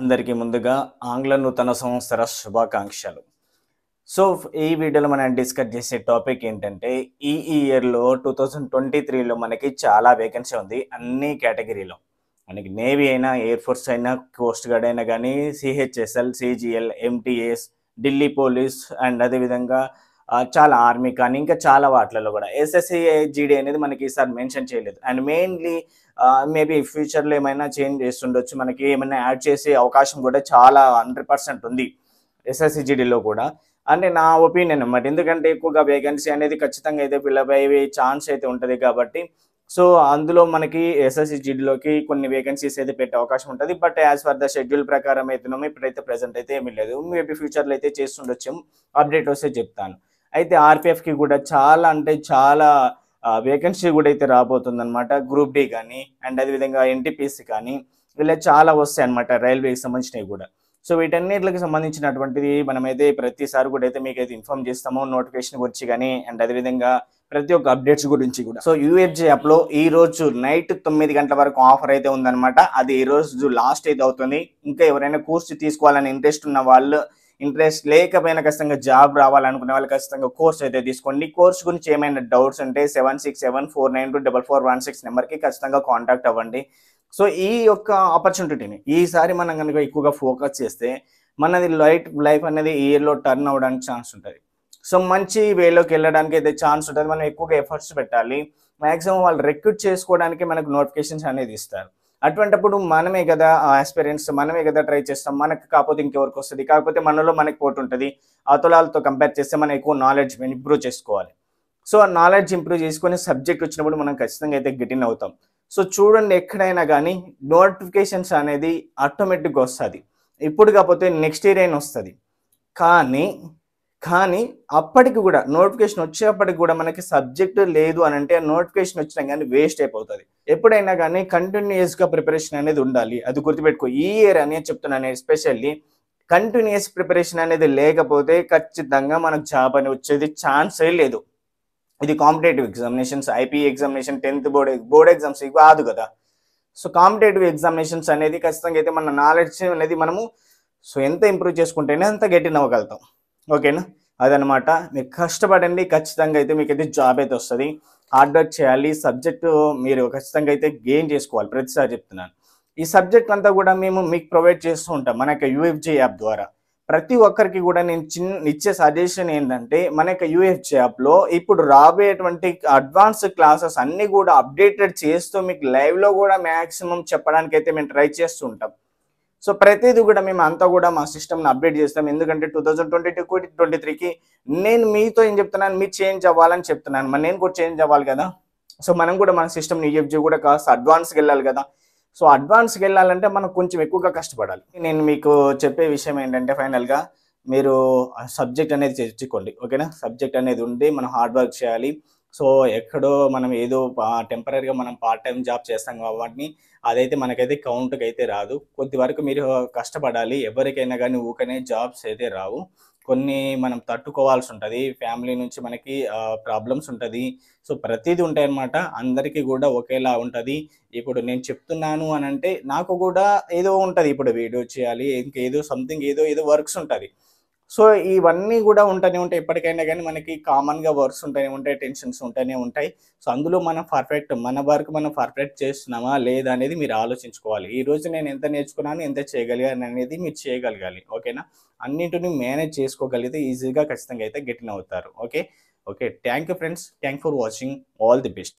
అందరికీ ముందుగా ఆంగ్ల నూతన సంవత్సర శుభాకాంక్షలు సో ఈ వీడియోలో మనం డిస్కస్ చేసే టాపిక్ ఏంటంటే ఈ ఇయర్లో టూ థౌజండ్ ట్వంటీ త్రీలో మనకి చాలా వేకెన్సీ ఉంది అన్ని కేటగిరీలో మనకి నేవీ అయినా ఎయిర్ ఫోర్స్ అయినా కోస్ట్ గార్డ్ అయినా కానీ CHSL CGL MTS Delhi police and అదేవిధంగా చాలా ఆర్మీ కానీ ఇంకా చాలా వాటిలలో కూడా ఎస్ఎస్సి జీడీ అనేది మనకి ఈసారి మెన్షన్ చేయలేదు అండ్ మెయిన్లీ మేబీ ఫ్యూచర్లో ఏమైనా చేంజ్ చేస్తుండొచ్చు మనకి ఏమైనా యాడ్ చేసే అవకాశం కూడా చాలా హండ్రెడ్ పర్సెంట్ ఉంది ఎస్ఎస్సి జిడిలో కూడా అంటే నా ఒపీనియన్ అన్నమాట ఎందుకంటే ఎక్కువగా వేకెన్సీ అనేది ఖచ్చితంగా అయితే ఫిల్అప్ అయ్యే ఛాన్స్ అయితే ఉంటుంది కాబట్టి సో అందులో మనకి ఎస్ఎస్సి జిడిలోకి కొన్ని వేకెన్సీస్ అయితే పెట్టే అవకాశం ఉంటుంది but as per the schedule ప్రకారం అయితేనేమో ఇప్పుడైతే ప్రజెంట్ అయితే ఏమీ లేదు మేబీ ఫ్యూచర్లో అయితే చేస్తుండొచ్చేమో అప్డేట్ వస్తే చెప్తాను అయితే ఆర్పిఎఫ్కి కూడా చాలా అంటే చాలా వేకెన్సీ కూడా అయితే రాబోతుంది అనమాట గ్రూప్ డి కానీ అండ్ అదేవిధంగా ఎన్టీపీసీ కానీ ఇలా చాలా వస్తాయి అనమాట రైల్వేకి సంబంధించినవి కూడా సో వీటన్నిటికి సంబంధించినటువంటిది మనమైతే ప్రతిసారి కూడా అయితే మీకైతే ఇన్ఫామ్ చేస్తాము నోటిఫికేషన్ గురించి కానీ అండ్ అదేవిధంగా ప్రతి ఒక్క అప్డేట్స్ గురించి కూడా సో యూఎఫ్జి యాప్లో ఈ రోజు నైట్ తొమ్మిది గంటల వరకు ఆఫర్ అయితే ఉందన్నమాట అది ఈ రోజు లాస్ట్ అయితే అవుతుంది ఇంకా ఎవరైనా కోర్సు తీసుకోవాలని ఇంట్రెస్ట్ ఉన్న వాళ్ళు ఇంట్రెస్ట్ లేకపోయినా ఖచ్చితంగా జాబ్ రావాలనుకునే వాళ్ళు ఖచ్చితంగా కోర్స్ అయితే తీసుకోండి కోర్స్ గురించి ఏమైనా డౌట్స్ ఉంటే seven six seven four nine two double four one six నెంబర్కి ఖచ్చితంగా కాంటాక్ట్ అవ్వండి సో ఈ యొక్క ఆపర్చునిటీని ఈసారి మనం కనుక ఎక్కువగా ఫోకస్ చేస్తే మనది లైట్ లైఫ్ అనేది ఇయర్లో టర్న్ అవ్వడానికి ఛాన్స్ ఉంటుంది సో మంచి వేలోకి వెళ్ళడానికి అయితే ఛాన్స్ ఉంటుంది మనం ఎక్కువగా ఎఫర్ట్స్ పెట్టాలి మ్యాక్సిమం వాళ్ళు రిక్రూట్ చేసుకోవడానికి మనకు నోటిఫికేషన్స్ అనేది ఇస్తారు అటువంటిప్పుడు మనమే కదా ఆస్పిరెంట్స్ మనమే కదా ట్రై చేస్తాం మనకు కాకపోతే ఇంకెవరికి వస్తుంది కాకపోతే మనలో మనకి పోటీ ఉంటుంది అతులాలతో కంపేర్ చేస్తే మనం ఎక్కువ నాలెడ్జ్ ఇంప్రూవ్ చేసుకోవాలి సో ఆ నాలెడ్జ్ ఇంప్రూవ్ చేసుకొని సబ్జెక్ట్ వచ్చినప్పుడు మనం ఖచ్చితంగా అయితే గిటిన్ అవుతాం సో చూడండి ఎక్కడైనా కానీ నోటిఫికేషన్స్ అనేది ఆటోమేటిక్గా వస్తుంది ఇప్పుడు కాకపోతే నెక్స్ట్ ఇయర్ అయినా వస్తుంది కానీ కానీ అప్పటికి కూడా నోటిఫికేషన్ వచ్చేప్పటికి కూడా మనకి సబ్జెక్ట్ లేదు అని అంటే నోటిఫికేషన్ వచ్చినా కానీ వేస్ట్ అయిపోతుంది ఎప్పుడైనా కానీ కంటిన్యూస్గా ప్రిపరేషన్ అనేది ఉండాలి అది గుర్తుపెట్టుకో ఈ ఇయర్ అనేది చెప్తున్నాను ఎస్పెషల్లీ కంటిన్యూస్ ప్రిపరేషన్ అనేది లేకపోతే ఖచ్చితంగా మనకు జాబ్ అని వచ్చేది ఛాన్సే లేదు ఇది competitive examinations IP examination tenth board board exams ఇవి కాదు కదా సో కాంపిటేటివ్ ఎగ్జామినేషన్స్ అనేది ఖచ్చితంగా అయితే మన నాలెడ్జ్ అనేది మనము సో ఎంత ఇంప్రూవ్ చేసుకుంటేనే అంత గెట్ అవ్వగలుగుతాం ఓకేనా అదనమాట మీరు కష్టపడండి ఖచ్చితంగా అయితే మీకు అయితే జాబ్ అయితే వస్తుంది హార్డ్ వర్క్ చేయాలి సబ్జెక్టు మీరు ఖచ్చితంగా అయితే గెయిన్ చేసుకోవాలి ప్రతిసారి చెప్తున్నాను ఈ సబ్జెక్ట్ అంతా కూడా మేము మీకు ప్రొవైడ్ చేస్తూ ఉంటాం మన యొక్క యూఎఫ్జే యాప్ ద్వారా ప్రతి ఒక్కరికి కూడా నేను చిన్న ఇచ్చే సజెషన్ ఏంటంటే మన యొక్క యూఎఫ్జే యాప్లో ఇప్పుడు రాబోయేటువంటి అడ్వాన్స్ క్లాసెస్ అన్నీ కూడా అప్డేటెడ్ చేస్తూ మీకు లైవ్లో కూడా మ్యాక్సిమం చెప్పడానికి అయితే మేము ట్రై చేస్తూ ఉంటాం సో ప్రతిదీ కూడా మేము అంతా కూడా మా సిస్టమ్ని అప్డేట్ చేస్తాం ఎందుకంటే two thousand twenty two twenty త్రీకి నేను మీతో ఏం చెప్తున్నాను మీరు చేంజ్ అవ్వాలని చెప్తున్నాను మరి నేను కూడా చేంజ్ అవ్వాలి కదా సో మనం కూడా మన సిస్టమ్ని యూఎఫ్జీ e కూడా కాస్త అడ్వాన్స్కి వెళ్ళాలి కదా సో అడ్వాన్స్కి వెళ్ళాలంటే మనం కొంచెం ఎక్కువగా కష్టపడాలి నేను మీకు చెప్పే విషయం ఏంటంటే ఫైనల్గా మీరు సబ్జెక్ట్ అనేది తెచ్చుకోండి ఓకేనా సబ్జెక్ట్ అనేది ఉండి మనం హార్డ్ వర్క్ చేయాలి సో ఎక్కడో మనం ఏదో టెంపరీగా మనం పార్ట్ టైం జాబ్ చేస్తాం కాబట్టి అదైతే మనకైతే కౌంట్కి అయితే రాదు కొద్ది వరకు మీరు కష్టపడాలి ఎవరికైనా కానీ ఊకనే జాబ్స్ అయితే రావు కొన్ని మనం తట్టుకోవాల్సి ఉంటుంది ఫ్యామిలీ నుంచి మనకి ప్రాబ్లమ్స్ ఉంటుంది సో ప్రతిదీ ఉంటాయి అన్నమాట అందరికీ కూడా ఒకేలా ఉంటుంది ఇప్పుడు నేను చెప్తున్నాను అని అంటే నాకు కూడా ఏదో ఉంటుంది ఇప్పుడు వీడియో చేయాలి ఇంకేదో సంథింగ్ ఏదో ఏదో వర్క్స్ ఉంటుంది సో ఇవన్నీ కూడా ఉంటూనే ఉంటాయి ఎప్పటికైనా కానీ మనకి కామన్గా వర్క్స్ ఉంటూనే ఉంటాయి టెన్షన్స్ ఉంటూనే ఉంటాయి సో అందులో మనం పర్ఫెక్ట్ మన వర్క్ మనం పర్ఫెక్ట్ చేస్తున్నామా లేదా అనేది మీరు ఆలోచించుకోవాలి ఈ రోజు నేను ఎంత నేర్చుకున్నాను ఎంత చేయగలిగాను అనేది మీరు చేయగలగాలి ఓకేనా అన్నింటిని మేనేజ్ చేసుకోగలిగితే ఈజీగా ఖచ్చితంగా అయితే గెటిన్ అవుతారు okay okay thank you friends thank for watching all the best